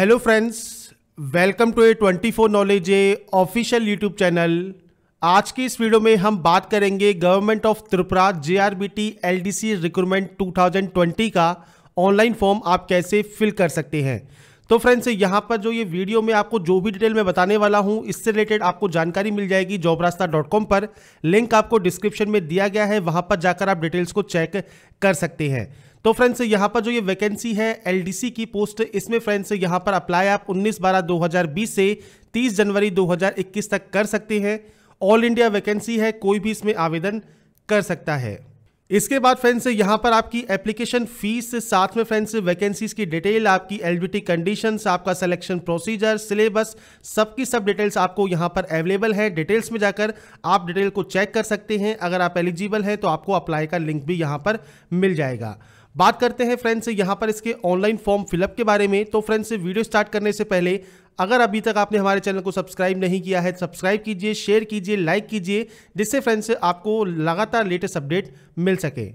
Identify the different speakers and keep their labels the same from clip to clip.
Speaker 1: hello friends welcome to A twenty four knowledge A official YouTube channel आज की इस video में हम बात करेंगे government of Tripura J R B T L D C recruitment two thousand twenty का online form आप कैसे फिल कर सकते हैं तो फ्रेंड्स यहाँ पर जो ये वीडियो में आपको जो भी डिटेल मैं बताने वाला हूँ इससे रिलेटेड आपको जानकारी मिल जाएगी जॉब रास्ता डॉट कॉम पर लिंक आपको डिस्क्रिप्शन में दिया गया है वहाँ पर जाकर आप डिटेल्स को चेक कर सकते हैं तो फ्रेंड्स यहाँ पर जो ये वैकेंसी है एलडीसी की पोस्ट इसमें फ्रेंड्स यहाँ पर अप्लाई आप 19 बारह 2020 से 30 जनवरी 2021 तक कर सकते हैं ऑल इंडिया वैकेंसी है कोई भी इसमें आवेदन कर सकता है इसके बाद फ्रेंड्स यहाँ पर आपकी एप्लीकेशन फीस साथ में फ्रेंड्स वैकेंसीज की डिटेल आपकी एलबीटी कंडीशंस आपका सिलेक्शन प्रोसीजर सिलेबस सबकी सब डिटेल्स आपको यहाँ पर अवेलेबल है डिटेल्स में जाकर आप डिटेल को चेक कर सकते हैं अगर आप एलिजिबल हैं तो आपको अप्लाई का लिंक भी यहाँ पर मिल जाएगा बात करते हैं फ्रेंड्स यहाँ पर इसके ऑनलाइन फॉर्म फिलअप के बारे में तो फ्रेंड्स वीडियो स्टार्ट करने से पहले अगर अभी तक आपने हमारे चैनल को सब्सक्राइब नहीं किया है सब्सक्राइब कीजिए शेयर कीजिए लाइक कीजिए जिससे फ्रेंड्स आपको लगातार लेटेस्ट अपडेट मिल सके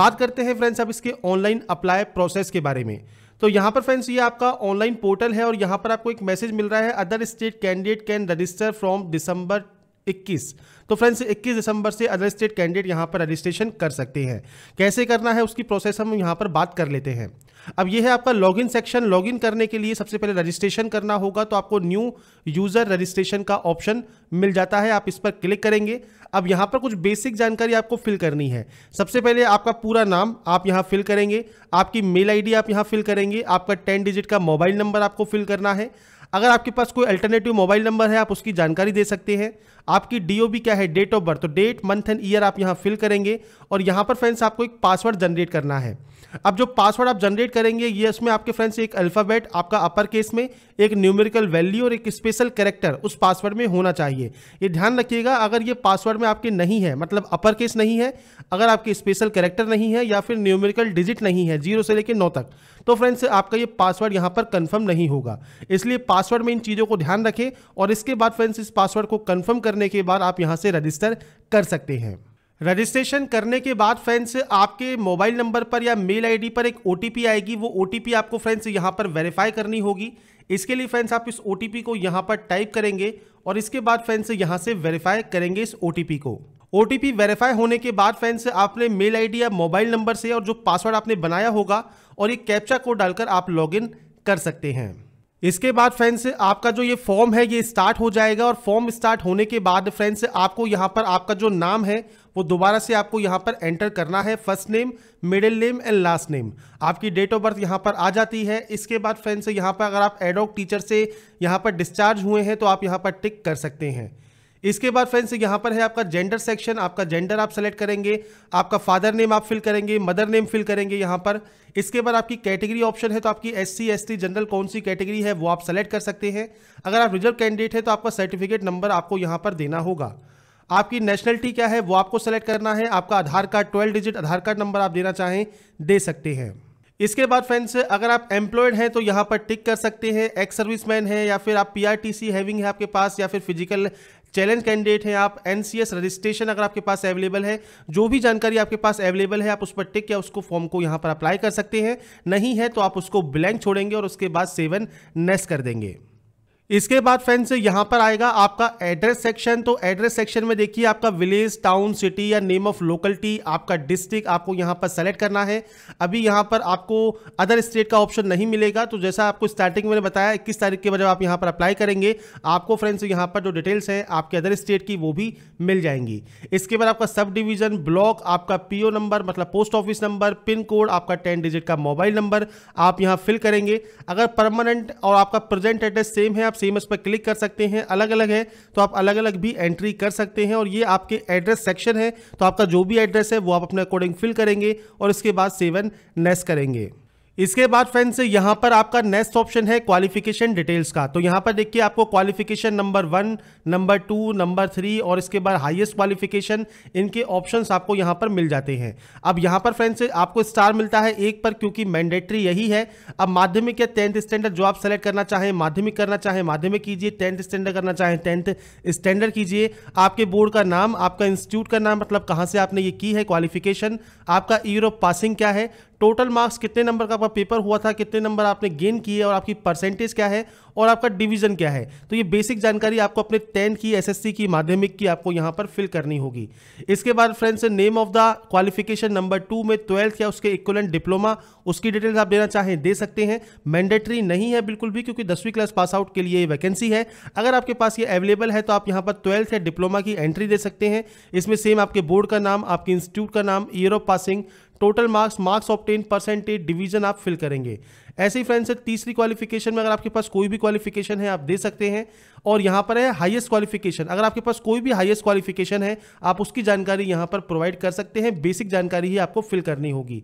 Speaker 1: बात करते हैं फ्रेंड्स अब इसके ऑनलाइन अप्लाई प्रोसेस के बारे में तो यहाँ पर फ्रेंड्स ये आपका ऑनलाइन पोर्टल है और यहाँ पर आपको एक मैसेज मिल रहा है other state candidate can register from December 21 तो फ्रेंड्स 21 दिसंबर से अदर स्टेट कैंडिडेट यहाँ पर रजिस्ट्रेशन कर सकते हैं कैसे करना है उसकी प्रोसेस हम यहाँ पर बात कर लेते हैं अब यह है आपका लॉगिन सेक्शन लॉगिन करने के लिए सबसे पहले रजिस्ट्रेशन करना होगा तो आपको न्यू यूजर रजिस्ट्रेशन का ऑप्शन मिल जाता है आप इस पर क्लिक करेंगे अब यहाँ पर कुछ बेसिक जानकारी आपको फिल करनी है सबसे पहले आपका पूरा नाम आप यहाँ फिल करेंगे आपकी मेल आईडी आप यहाँ फिल करेंगे आपका टेन डिजिट का मोबाइल नंबर आपको फिल करना है अगर आपके पास कोई अल्टरनेटिव मोबाइल नंबर है आप उसकी जानकारी दे सकते हैं आपकी डी क्या है डेट ऑफ बर्थ तो डेट मंथ एंड ईयर आप यहाँ फिल करेंगे और यहाँ पर फ्रेंड्स आपको एक पासवर्ड जनरेट करना है अब जो पासवर्ड आप जनरेट करेंगे ये उसमें आपके फ्रेंड्स एक अल्फ़ाबेट आपका अपर केस में एक न्यूमेरिकल वैल्यू और एक स्पेशल कैरेक्टर उस पासवर्ड में होना चाहिए ये ध्यान रखिएगा अगर ये पासवर्ड में आपके नहीं है मतलब अपर केस नहीं है अगर आपके स्पेशल कैरेक्टर नहीं है या फिर न्यूमेरिकल डिजिट नहीं है जीरो से लेकर नौ तक तो फ्रेंड्स आपका ये पासवर्ड यहाँ पर कन्फर्म नहीं होगा इसलिए पासवर्ड में इन चीज़ों को ध्यान रखें और इसके बाद फ्रेंड्स इस पासवर्ड को कन्फर्म करने के बाद आप यहाँ से रजिस्टर कर सकते हैं रजिस्ट्रेशन करने के बाद फ्रेंड्स आपके मोबाइल नंबर पर या मेल आईडी पर एक ओ आएगी वो ओ आपको फ्रेंड्स यहाँ पर वेरीफाई करनी होगी इसके लिए फ्रेंड्स आप इस ओ को यहाँ पर टाइप करेंगे और इसके बाद फ्रेंड्स यहाँ से वेरीफाई करेंगे इस ओ को ओ वेरीफाई होने के बाद फ्रेंड्स आपने मेल आई या मोबाइल नंबर से और जो पासवर्ड आपने बनाया होगा और एक कैप्चा कोड डालकर आप लॉग कर सकते हैं इसके बाद फ्रेंड्स आपका जो ये फॉर्म है ये स्टार्ट हो जाएगा और फॉर्म स्टार्ट होने के बाद फ्रेंड्स आपको यहाँ पर आपका जो नाम है वो दोबारा से आपको यहाँ पर एंटर करना है first name middle name and last name आपकी डेट ऑफ बर्थ यहाँ पर आ जाती है इसके बाद फ्रेंड्स यहाँ पर अगर आप एडोक टीचर से यहाँ पर डिस्चार्ज हुए हैं तो आप यहाँ पर टिक कर सकते हैं इसके बाद फ्रेंड्स यहाँ पर है आपका जेंडर सेक्शन आपका जेंडर आप सेलेक्ट करेंगे आपका फादर नेम आप फिल करेंगे मदर नेम फिल करेंगे यहाँ पर इसके बाद आपकी कैटेगरी ऑप्शन है तो आपकी एस सी जनरल कौन सी कैटेगरी है वो आप सेलेक्ट कर सकते हैं अगर आप रिजर्व कैंडिडेट है तो आपका सर्टिफिकेट नंबर आपको यहाँ पर देना होगा आपकी नेशनलिटी क्या है वो आपको सेलेक्ट करना है आपका Aadhaar card twelve digit Aadhaar card number आप देना चाहें दे सकते हैं इसके बाद फ्रेंड्स अगर आप एम्प्लॉयड हैं तो यहाँ पर टिक कर सकते हैं एक्स सर्विसमैन है या फिर आप पीआरटीसी हैविंग है आपके पास या फिर फिजिकल चैलेंज कैंडिडेट हैं आप एनसीएस रजिस्ट्रेशन अगर आपके पास अवेलेबल है जो भी जानकारी आपके पास अवेलेबल है आप उस पर टिक या उसको फॉर्म को यहाँ पर अप्लाई कर सकते हैं नहीं है तो आप उसको ब्लैंक छोड़ेंगे और उसके बाद सेवन नेस कर देंगे इसके बाद फ्रेंड्स यहां पर आएगा आपका एड्रेस सेक्शन तो एड्रेस सेक्शन में देखिए आपका विलेज टाउन सिटी या नेम ऑफ लोकलिटी आपका डिस्ट्रिक्ट आपको यहां पर सेलेक्ट करना है अभी यहां पर आपको अदर स्टेट का ऑप्शन नहीं मिलेगा तो जैसा आपको स्टार्टिंग में बताया इक्कीस तारीख के बजाय आप यहां पर अप्लाई करेंगे आपको फ्रेंड्स यहां पर जो डिटेल्स हैं आपके अदर स्टेट की वो भी मिल जाएंगी इसके बाद आपका सब डिविजन ब्लॉक आपका पीओ नंबर मतलब post office number pin code आपका टेन डिजिट का मोबाइल नंबर आप यहाँ फिल करेंगे अगर परमानेंट और आपका प्रेजेंट एड्रेस सेम है आप सेम इस पर क्लिक कर सकते हैं अलग अलग है तो आप अलग अलग भी एंट्री कर सकते हैं और ये आपके एड्रेस सेक्शन है तो आपका जो भी एड्रेस है वो आप अपने अकॉर्डिंग फिल करेंगे और इसके बाद सेवन नेस करेंगे इसके बाद फ्रेंड्स यहां पर आपका नेक्स्ट ऑप्शन है क्वालिफिकेशन डिटेल्स का तो यहां पर देखिए आपको qualification number one number two number three और इसके बाद हाईएस्ट क्वालिफिकेशन इनके ऑप्शंस आपको यहां पर मिल जाते हैं अब यहां पर फ्रेंड्स आपको स्टार मिलता है एक पर क्योंकि मैंडेटरी यही है अब माध्यमिक या टेंथ स्टैंडर्ड जो आप सेलेक्ट करना चाहें माध्यमिक करना चाहें माध्यमिक कीजिए टेंथ स्टैंडर्ड करना चाहें टेंथ स्टैंडर्ड कीजिए आपके बोर्ड का नाम आपका इंस्टीट्यूट का नाम मतलब कहाँ से आपने ये की है क्वालिफिकेशन आपका ईयर ऑफ पासिंग क्या है टोटल मार्क्स कितने नंबर का आपका पेपर हुआ था कितने नंबर आपने गेन किए और आपकी परसेंटेज क्या है और आपका डिवीजन क्या है तो ये बेसिक जानकारी आपको अपने टेंथ की एसएससी की माध्यमिक की आपको यहाँ पर फिल करनी होगी इसके बाद friends name of the qualification number two में ट्वेल्थ या उसके इक्वलेंट डिप्लोमा उसकी डिटेल्स आप देना चाहें दे सकते हैं मैंडेटरी नहीं है बिल्कुल भी क्योंकि दसवीं क्लास पास आउट के लिए वैकेंसी है अगर आपके पास ये अवेलेबल है तो आप यहाँ पर ट्वेल्थ या डिप्लोमा की एंट्री दे सकते हैं इसमें सेम आपके बोर्ड का नाम आपके इंस्टीट्यूट का नाम year of passing total marks marks of ten percentage division आप फिल करेंगे ऐसे ही फ्रेंड्स तीसरी क्वालिफिकेशन में अगर आपके पास कोई भी क्वालिफिकेशन है आप दे सकते हैं और यहाँ पर है हाईएस्ट क्वालिफिकेशन अगर आपके पास कोई भी हाईएस्ट क्वालिफिकेशन है आप उसकी जानकारी यहाँ पर प्रोवाइड कर सकते हैं बेसिक जानकारी ही आपको फिल करनी होगी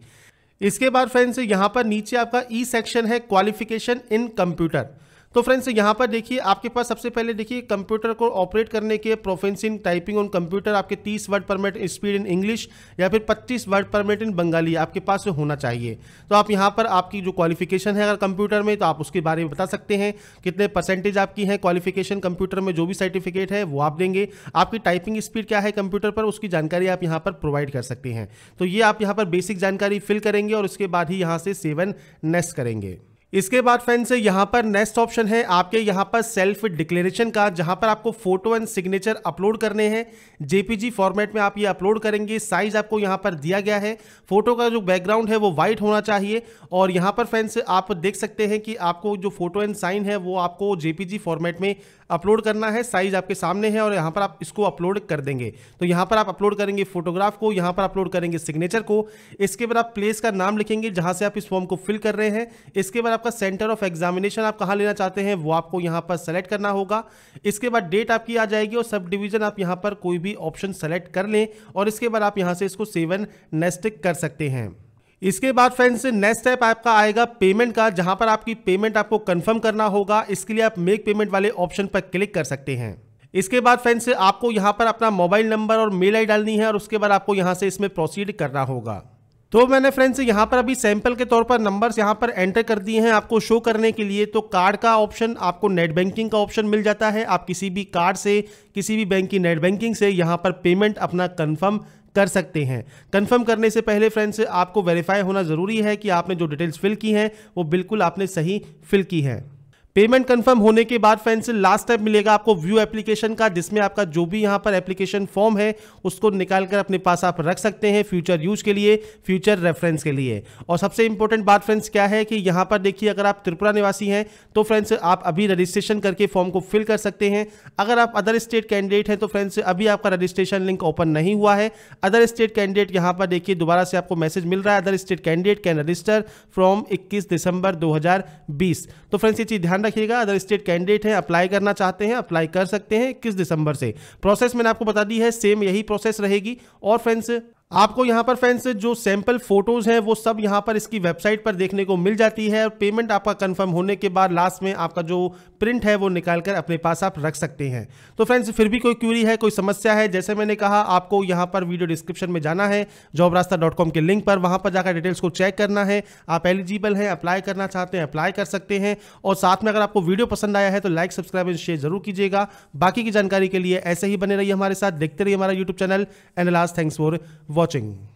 Speaker 1: इसके बाद फ्रेंड्स यहाँ पर नीचे आपका ई e सेक्शन है क्वालिफिकेशन इन कंप्यूटर तो फ्रेंड्स यहाँ पर देखिए आपके पास सबसे पहले देखिए कंप्यूटर को ऑपरेट करने के प्रोफेंसिंग टाइपिंग ऑन कंप्यूटर आपके 30 वर्ड पर मिनट स्पीड इन इंग्लिश या फिर 25 वर्ड पर मिनट इन बंगाली आपके पास होना चाहिए तो आप यहाँ पर आपकी जो क्वालिफिकेशन है अगर कंप्यूटर में तो आप उसके बारे में बता सकते हैं कितने परसेंटेज आपकी है क्वालिफिकेशन कंप्यूटर में जो भी सर्टिफिकेट है वो आप देंगे आपकी टाइपिंग स्पीड क्या है कंप्यूटर पर उसकी जानकारी आप यहाँ पर प्रोवाइड कर सकते हैं तो ये आप यहाँ पर बेसिक जानकारी फिल करेंगे और उसके बाद ही यहाँ से सेवन नेस्ट करेंगे इसके बाद फ्रेंड्स यहाँ पर नेक्स्ट ऑप्शन है आपके यहाँ पर सेल्फ डिक्लेरेशन का जहाँ पर आपको फोटो एंड सिग्नेचर अपलोड करने हैं जेपीजी फॉर्मेट में आप ये अपलोड करेंगे साइज आपको यहाँ पर दिया गया है फोटो का जो बैकग्राउंड है वो वाइट होना चाहिए और यहाँ पर फ्रेंड्स आप देख सकते हैं कि आपको जो फोटो एंड साइन है वो आपको जेपीजी फॉर्मेट में अपलोड करना है साइज आपके सामने है और यहाँ पर आप इसको अपलोड कर देंगे तो यहाँ पर आप अपलोड करेंगे फोटोग्राफ को यहाँ पर अपलोड करेंगे सिग्नेचर को इसके बाद आप प्लेस का नाम लिखेंगे जहाँ से आप इस फॉर्म को फिल कर रहे हैं इसके बाद आपका सेंटर ऑफ एग्जामिनेशन आप कहाँ लेना चाहते हैं वो आपको यहाँ पर सेलेक्ट करना होगा इसके बाद डेट आपकी आ जाएगी और सब डिविज़न आप यहाँ पर कोई भी ऑप्शन सेलेक्ट कर लें और इसके बाद आप यहाँ से इसको सेवन नेस्टिक कर सकते हैं इसके बाद फ्रेंड्स नेक्स्ट स्टेप आपका आएगा पेमेंट का जहां पर आपकी पेमेंट आपको कंफर्म करना होगा इसके लिए आप मेक पेमेंट वाले ऑप्शन पर क्लिक कर सकते हैं इसके बाद फ्रेंड्स आपको यहाँ पर अपना मोबाइल नंबर और मेल आई डालनी है और उसके बाद आपको यहाँ से इसमें प्रोसीड करना होगा तो मैंने फ्रेंड्स यहाँ पर अभी सैंपल के तौर पर नंबर्स यहाँ पर एंटर कर दिए हैं आपको शो करने के लिए तो कार्ड का ऑप्शन आपको नेट बैंकिंग का ऑप्शन मिल जाता है आप किसी भी कार्ड से किसी भी बैंक की नेट बैंकिंग से यहाँ पर पेमेंट अपना कन्फर्म कर सकते हैं कंफर्म करने से पहले फ्रेंड्स आपको वेरीफाई होना ज़रूरी है कि आपने जो डिटेल्स फिल की हैं वो बिल्कुल आपने सही फिल की हैं पेमेंट कंफर्म होने के बाद फ्रेंड्स लास्ट स्टेप मिलेगा आपको व्यू एप्लीकेशन का जिसमें आपका जो भी यहां पर एप्लीकेशन फॉर्म है उसको निकाल कर अपने पास आप रख सकते हैं फ्यूचर यूज के लिए फ्यूचर रेफरेंस के लिए और सबसे इंपॉर्टेंट बात फ्रेंड्स क्या है कि यहां पर देखिए अगर आप त्रिपुरा निवासी हैं तो फ्रेंड्स आप अभी रजिस्ट्रेशन करके फॉर्म को फिल कर सकते हैं अगर आप अदर स्टेट कैंडिडेट हैं तो फ्रेंड्स अभी आपका रजिस्ट्रेशन लिंक ओपन नहीं हुआ है अदर स्टेट कैंडिडेट यहाँ पर देखिए दोबारा से आपको मैसेज मिल रहा है other state candidate can register from इक्कीस दिसंबर दो तो फ्रेंड्स ये चीज़ ध्यान ध्यान रखिएगा अदर स्टेट कैंडिडेट हैं अप्लाई करना चाहते हैं अप्लाई कर सकते हैं किस दिसंबर से प्रोसेस मैंने आपको बता दी है सेम यही प्रोसेस रहेगी और फ्रेंड्स आपको यहां पर फ्रेंड्स जो सैंपल फोटोज हैं वो सब यहां पर इसकी वेबसाइट पर देखने को मिल जाती है और पेमेंट आपका कंफर्म होने के बाद लास्ट में आपका जो प्रिंट है वो निकाल कर अपने पास आप रख सकते हैं तो फ्रेंड्स फिर भी कोई क्यूरी है कोई समस्या है जैसे मैंने कहा आपको यहां पर वीडियो डिस्क्रिप्शन में जाना है जॉब रास्ता डॉट कॉम के लिंक पर वहां पर जाकर डिटेल्स को चेक करना है आप एलिजिबल हैं अप्लाई करना चाहते हैं अप्लाई कर सकते हैं और साथ में अगर आपको वीडियो पसंद आया है तो लाइक सब्सक्राइब एंड शेयर जरूर कीजिएगा बाकी की जानकारी के लिए ऐसे ही बने रही हमारे साथ देखते रहिए हमारा YouTube channel and last thanks for watching